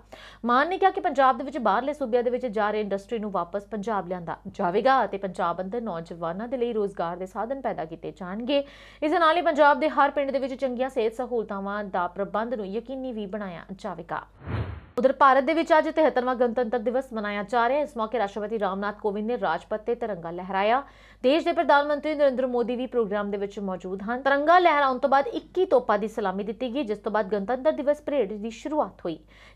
ਮਾਨ ਨੇ ਕਿਹਾ ਕਿ ਪੰਜਾਬ ਦੇ ਵਿੱਚ ਬਾਹਰਲੇ ਸੂਬਿਆਂ ਦੇ ਵਿੱਚ ਜਾ ਰਹੇ ਇੰਡਸਟਰੀ ਨੂੰ ਵਾਪਸ ਪੰਜਾਬ ਲਿਆਂਦਾ ਜਾਵੇਗਾ ਅਤੇ ਪੰਜਾਬ ਅੰਦਰ ਨੌਜਵਾਨਾਂ ਦੇ ਲਈ ਰੋਜ਼ਗਾਰ ਦੇ ਸਾਧਨ ਪੈਦਾ ਕੀਤੇ ਜਾਣਗੇ ਇਸ ਨਾਲ ਹੀ ਪੰਜਾਬ ਦੇ ਹਰ ਪਿੰਡ ਦੇ ਵਿੱਚ ਚੰਗੀਆਂ ਸਿਹਤ ਸਹੂਲਤਾਵਾਂ ਦਾ ਪ੍ਰਬੰਧ ਨੂੰ ਯਕੀਨੀ ਵੀ ਬਣਾਇਆ ਜਾਵੇਗਾ ਉਧਰ ਭਾਰਤ ਦੇ ਵਿੱਚ ਅੱਜ 73ਵਾਂ ਗਣਤੰਤਰ ਦਿਵਸ ਮਨਾਇਆ ਜਾ ਰਿਹਾ ਹੈ ਇਸ ਮੌਕੇ ਰਾਸ਼ਟਰਪਤੀ ਰਾਮਨਾਥ ਕੋਵਿੰਦ ਨੇ ਰਾਜਪਥ ਤੇ ਤਿਰੰਗਾ ਲਹਿਰਾਇਆ ਦੇਸ਼ ਦੇ ਪ੍ਰਧਾਨ ਮੰਤਰੀ ਨਰਿੰਦਰ ਮੋਦੀ ਵੀ ਪ੍ਰੋਗਰਾਮ ਦੇ ਵਿੱਚ ਮੌਜੂਦ ਹਨ ਤਿਰੰਗਾ ਲਹਿਰਾਉਣ ਤੋਂ ਬਾਅਦ 21 ਤੋਪਾਂ ਦੀ ਸਲਾਮੀ ਦਿੱਤੀ ਗਈ ਜਿਸ ਤੋਂ ਬਾਅਦ ਗਣਤੰਤਰ ਦਿਵਸ ਪਰੇਡ ਦੀ ਸ਼ੁਰੂਆਤ ਹੋਈ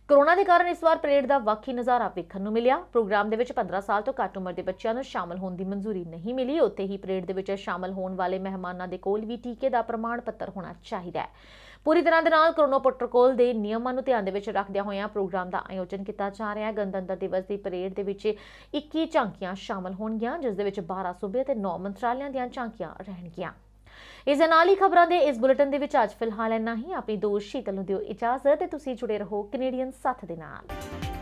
ਕੋਰੋਨਾ ਦੇ ਕਾਰਨ ਇਸ ਵਾਰ ਪਰੇਡ ਦਾ ਵਾਕੀ ਨਜ਼ਾਰਾ ਵੇਖਣ ਨੂੰ ਮਿਲਿਆ ਪ੍ਰੋਗਰਾਮ ਦੇ ਵਿੱਚ 15 ਸਾਲ ਤੋਂ ਘੱਟ ਉਮਰ ਦੇ ਬੱਚਿਆਂ ਨੂੰ ਸ਼ਾਮਲ ਹੋਣ ਦੀ ਮਨਜ਼ੂਰੀ ਨਹੀਂ ਮਿਲੀ ਉੱਥੇ ਹੀ ਪਰੇਡ ਦੇ ਵਿੱਚ ਸ਼ਾਮਲ ਹੋਣ ਵਾਲੇ ਮਹਿਮਾਨਾਂ ਦੇ ਕੋਲ ਵੀ ਟੀਕੇ ਦਾ ਪ੍ਰਮਾਣ ਪੱਤਰ ਹੋਣਾ ਚਾਹੀਦਾ ਹੈ ਪੂਰੀ ਤਰ੍ਹਾਂ ਦੇ ਨਾਲ ਕਰੋਨਾ ਪ੍ਰੋਟੋਕੋਲ ਦੇ ਨਿਯਮਾਂ ਨੂੰ ਧਿਆਨ ਦੇ ਵਿੱਚ ਰੱਖਦਿਆਂ ਹੋਇਆਂ ਪ੍ਰੋਗਰਾਮ ਦਾ ਆਯੋਜਨ ਕੀਤਾ ਜਾ ਰਿਹਾ ਹੈ ਗਣਤੰਤਰ ਦਿਵਸ ਦੀ ਪਰੇਡ ਦੇ ਵਿੱਚ 21 ਝਾਂਕੀਆਂ ਸ਼ਾਮਲ ਹੋਣਗੀਆਂ ਜਿਸ ਦੇ ਵਿੱਚ 12 ਸੂਬੇ ਅਤੇ 9 ਮੰਤਰਾਲਿਆਂ ਦੀਆਂ ਝਾਂਕੀਆਂ ਰਹਿਣਗੀਆਂ ਇਸ ਨਾਲ ਹੀ ਖਬਰਾਂ ਦੇ ਇਸ ਬੁਲੇਟਿਨ ਦੇ ਵਿੱਚ ਅੱਜ ਫਿਲਹਾਲ ਇੰਨਾ ਹੀ ਆਪਣੀ ਦੋਸਤ ਸ਼ੀਤਲ ਨੂੰ ਦਿਓ ਇਜਾਜ਼ਤ ਤੇ ਤੁਸੀਂ ਜੁੜੇ ਰਹੋ ਕੈਨੇਡੀਅਨ ਸਾਥ ਦੇ ਨਾਲ